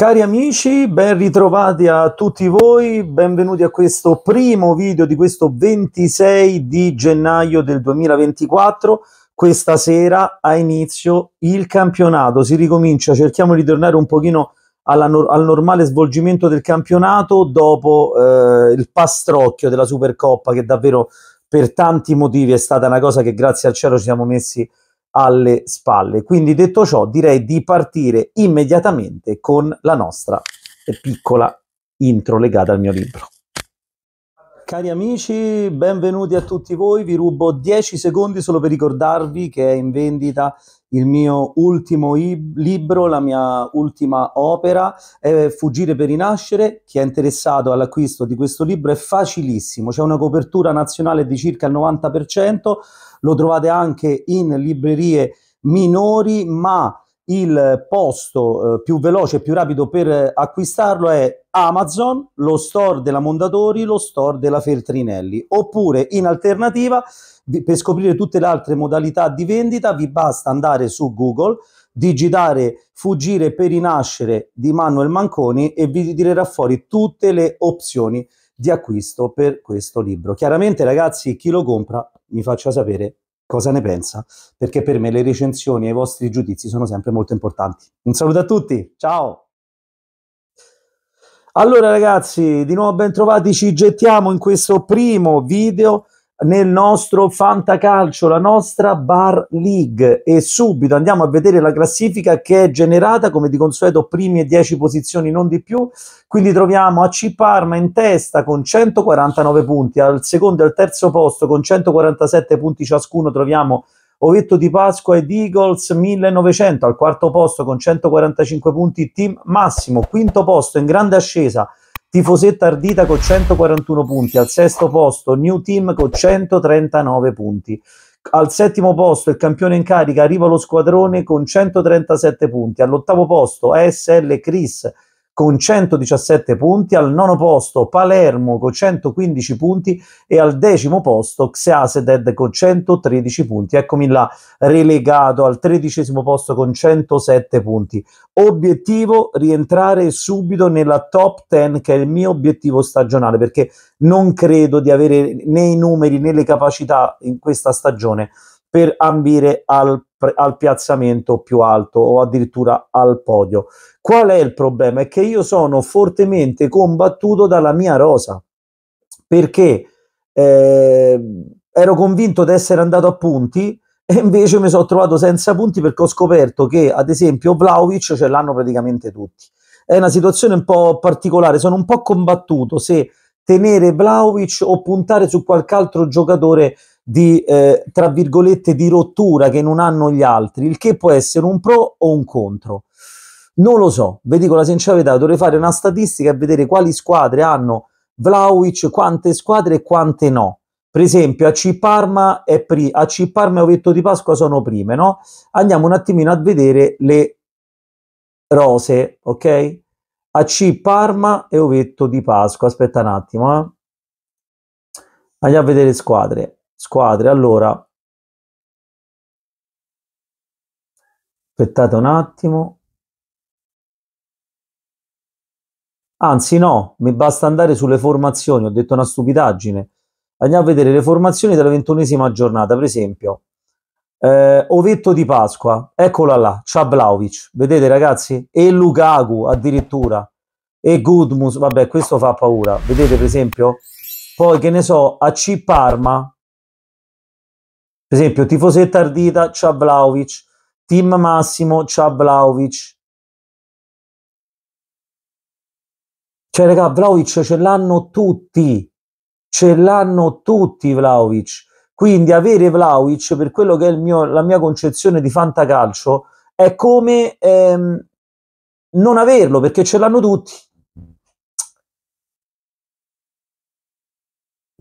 Cari amici, ben ritrovati a tutti voi, benvenuti a questo primo video di questo 26 di gennaio del 2024. Questa sera ha inizio il campionato, si ricomincia, cerchiamo di tornare un pochino no al normale svolgimento del campionato dopo eh, il pastrocchio della Supercoppa che davvero per tanti motivi è stata una cosa che grazie al cielo ci siamo messi alle spalle. Quindi detto ciò, direi di partire immediatamente con la nostra piccola intro legata al mio libro. Cari amici, benvenuti a tutti voi. Vi rubo 10 secondi solo per ricordarvi che è in vendita il mio ultimo libro, la mia ultima opera, è Fuggire per rinascere. Chi è interessato all'acquisto di questo libro è facilissimo, c'è una copertura nazionale di circa il 90%, lo trovate anche in librerie minori, ma il posto eh, più veloce e più rapido per acquistarlo è Amazon, lo store della Mondadori, lo store della Feltrinelli, oppure in alternativa per scoprire tutte le altre modalità di vendita vi basta andare su Google, digitare Fuggire per rinascere di Manuel Manconi e vi tirerà fuori tutte le opzioni di acquisto per questo libro. Chiaramente ragazzi chi lo compra mi faccia sapere cosa ne pensa, perché per me le recensioni e i vostri giudizi sono sempre molto importanti. Un saluto a tutti, ciao! Allora ragazzi, di nuovo ben trovati, ci gettiamo in questo primo video nel nostro fantacalcio, la nostra Bar League e subito andiamo a vedere la classifica che è generata come di consueto primi e 10 posizioni, non di più, quindi troviamo AC Parma in testa con 149 punti, al secondo e al terzo posto con 147 punti ciascuno troviamo Ovetto di Pasqua ed Eagles 1900, al quarto posto con 145 punti Team Massimo, quinto posto in grande ascesa Tifosetta Ardita con 141 punti, al sesto posto New Team con 139 punti. Al settimo posto il campione in carica arriva lo squadrone con 137 punti, all'ottavo posto ASL Chris con 117 punti, al nono posto Palermo con 115 punti e al decimo posto Xeaseted con 113 punti. Eccomi là, relegato al tredicesimo posto con 107 punti. Obiettivo rientrare subito nella top 10 che è il mio obiettivo stagionale perché non credo di avere né i numeri né le capacità in questa stagione per ambire al, al, piazzamento più alto o addirittura al podio. Qual è il problema? È che io sono fortemente combattuto dalla mia rosa perché eh, ero convinto di essere andato a punti e invece mi sono trovato senza punti perché ho scoperto che ad esempio Vlaovic ce l'hanno praticamente tutti. È una situazione un po' particolare, sono un po' combattuto se tenere Vlaovic o puntare su qualche altro giocatore di, eh, tra virgolette, di rottura che non hanno gli altri, il che può essere un pro o un contro. Non lo so, vi dico la sincera verità, dovrei fare una statistica e vedere quali squadre hanno Vlaovic, quante squadre e quante no. Per esempio, AC Parma e, pri- Parma e Ovetto di Pasqua sono prime, no? Andiamo un attimino a vedere le rose, ok? A C Parma e Ovetto di Pasqua. Aspetta un attimo, eh. Andiamo a vedere squadre squadre. Allora, aspettate un attimo. Anzi no, mi basta andare sulle formazioni, ho detto una stupidaggine. Andiamo a vedere le formazioni della ventunesima giornata, per esempio. Eh, Ovetto di Pasqua, eccola là, Ciablaovic, vedete ragazzi? E Lukaku addirittura, e Gudmus, vabbè questo fa paura, vedete per esempio? Poi che ne so, a C Parma, per esempio, tifosetta ardita, c'ha Vlaovic. Team Massimo, c'ha Vlaovic. Cioè, raga, Vlaovic ce l'hanno tutti. Ce l'hanno tutti Vlaovic. Quindi avere Vlaovic, per quello che è mio, la mia concezione di fantacalcio, è come ehm, non averlo, perché ce l'hanno tutti.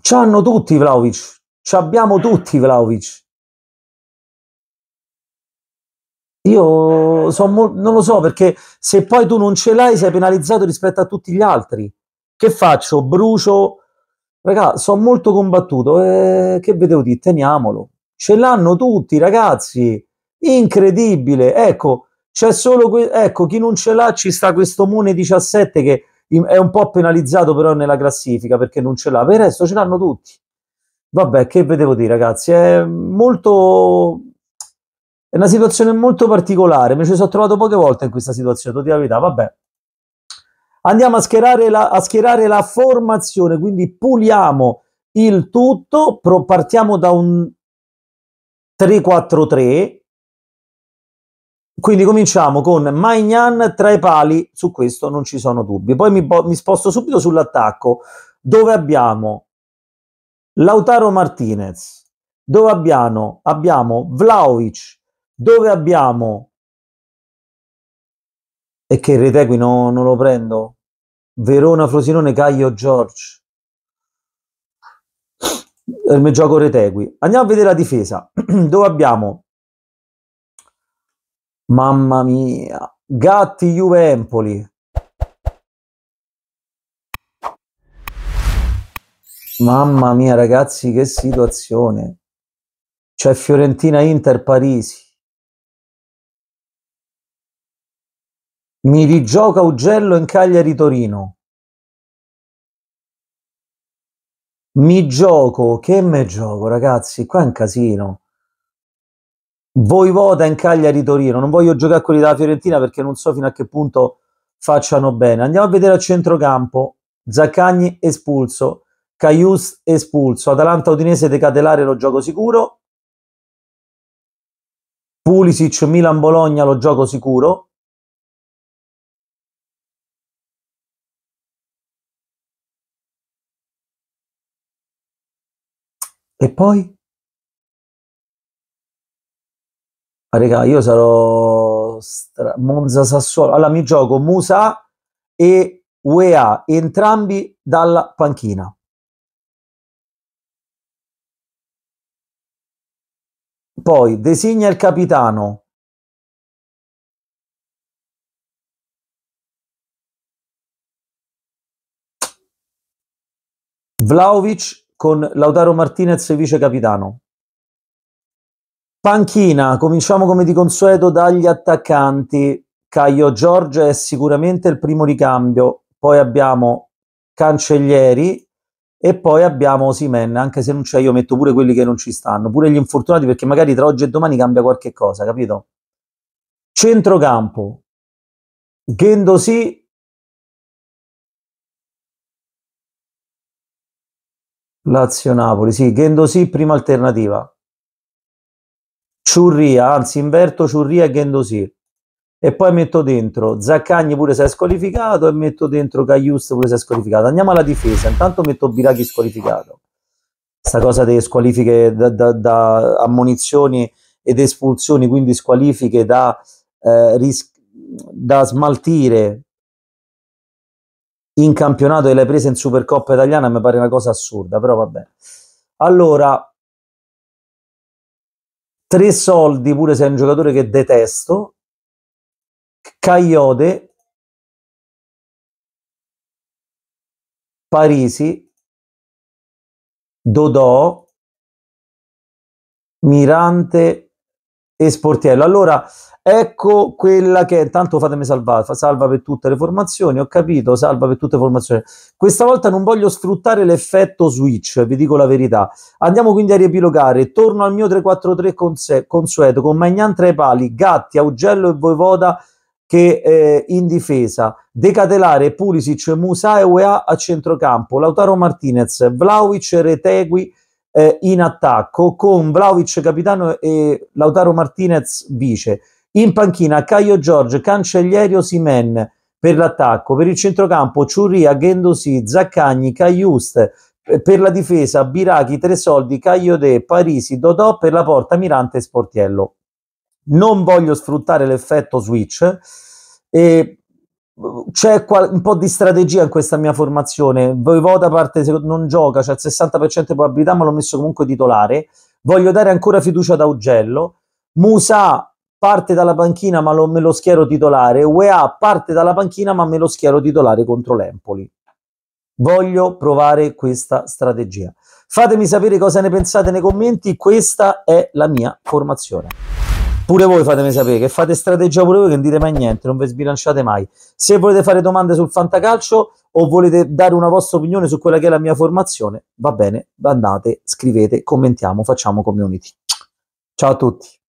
C'hanno tutti Vlaovic. Ci abbiamo tutti Vlaovic. Io so non lo so perché se poi tu non ce l'hai sei penalizzato rispetto a tutti gli altri. Che faccio? Brucio? Raga, sono molto combattuto. Eh, che vedevo di? Teniamolo. Ce l'hanno tutti, ragazzi. Incredibile. Ecco, c'è solo ecco, chi non ce l'ha ci sta questo Mune 17 che è un po' penalizzato però nella classifica perché non ce l'ha. Per il resto ce l'hanno tutti. Vabbè, che ve devo dire, ragazzi? È molto. È una situazione molto particolare. Mi ci sono trovato poche volte in questa situazione, devo la verità. Vabbè. Andiamo a schierare la, a schierare la formazione, quindi puliamo il tutto. Pro, partiamo da un 3-4-3. Quindi cominciamo con Maignan tra i pali, su questo non ci sono dubbi. Poi mi, mi sposto subito sull'attacco, dove abbiamo Lautaro Martinez, dove abbiamo, abbiamo Vlaovic, dove abbiamo... E che Retegui no, non lo prendo. Verona, Frosinone, Caio, George. Il mio gioco Retegui. Andiamo a vedere la difesa, dove abbiamo... Mamma mia, Gatti, Juve, Empoli. Mamma mia, ragazzi, che situazione. C'è Fiorentina Inter Parisi. Mi rigioca Ugello in Cagliari Torino. Mi gioco, che me gioco, ragazzi, qua è un casino. Voivoda in Cagliari Torino, non voglio giocare a quelli della Fiorentina perché non so fino a che punto facciano bene. Andiamo a vedere a centrocampo. Zaccagni espulso, Caius espulso, Atalanta-Udinese decade l'area, lo gioco sicuro. Pulisic, Milan-Bologna, lo gioco sicuro. E poi? Ah, regà, io sarò Monza Sassuolo. Allora mi gioco Musa e UEA, entrambi dalla panchina. poi designa il capitano. Vlaovic con Lautaro Martinez vice capitano. Panchina, cominciamo come di consueto dagli attaccanti. Caio Giorgio è sicuramente il primo ricambio. Poi abbiamo Cancellieri, e poi abbiamo Simen, anche se non c'è io metto pure quelli che non ci stanno, pure gli infortunati perché magari tra oggi e domani cambia qualche cosa, capito? Centrocampo, Gendo Lazio-Napoli, sì, Gendo prima alternativa. Ciurria, anzi inverto Ciurria e Gendo e poi metto dentro Zaccagni pure se è squalificato e metto dentro Cagliusto pure se è squalificato. Andiamo alla difesa, intanto metto Birachi squalificato. Sta cosa delle squalifiche da, da, da ammonizioni ed espulsioni, quindi squalifiche da, eh, ris- da smaltire in campionato e le prese in Supercoppa italiana mi pare una cosa assurda, però vabbè. Allora, tre soldi pure se è un giocatore che detesto, Caiode, Parisi, Dodò, Mirante e Sportiello. Allora, ecco quella che intanto fatemi salvare, salva per tutte le formazioni, ho capito, salva per tutte le formazioni. Questa volta non voglio sfruttare l'effetto switch, vi dico la verità. Andiamo quindi a riepilogare, torno al mio 3-4-3 consueto con Magnan tra i pali, Gatti, Augello e Voivoda che eh, in difesa Decatelare, Pulisic, Musa e UEA a centrocampo, Lautaro Martinez, Vlaovic e Retegui eh, in attacco con Vlaovic capitano e Lautaro Martinez vice. In panchina Caio Giorgio, Cancellieri Simen per l'attacco, per il centrocampo Ciurria, Gendosi, Zaccagni, Caiust, per la difesa Birachi, Tresoldi, Caio De, Parisi, Dodò per la porta Mirante e Sportiello non voglio sfruttare l'effetto switch e uh, c'è un po' di strategia in questa mia formazione. Voivoda parte non gioca, c'è cioè il 60% di probabilità, ma l'ho messo comunque titolare. Voglio dare ancora fiducia ad Augello. Musa parte dalla panchina, ma lo, me lo schiero titolare. UEA parte dalla panchina, ma me lo schiero titolare contro l'Empoli. Voglio provare questa strategia. Fatemi sapere cosa ne pensate nei commenti. Questa è la mia formazione. Pure voi fatemi sapere che fate strategia pure voi che non dite mai niente, non vi sbilanciate mai. Se volete fare domande sul fantacalcio o volete dare una vostra opinione su quella che è la mia formazione, va bene, andate, scrivete, commentiamo, facciamo community. Ciao a tutti.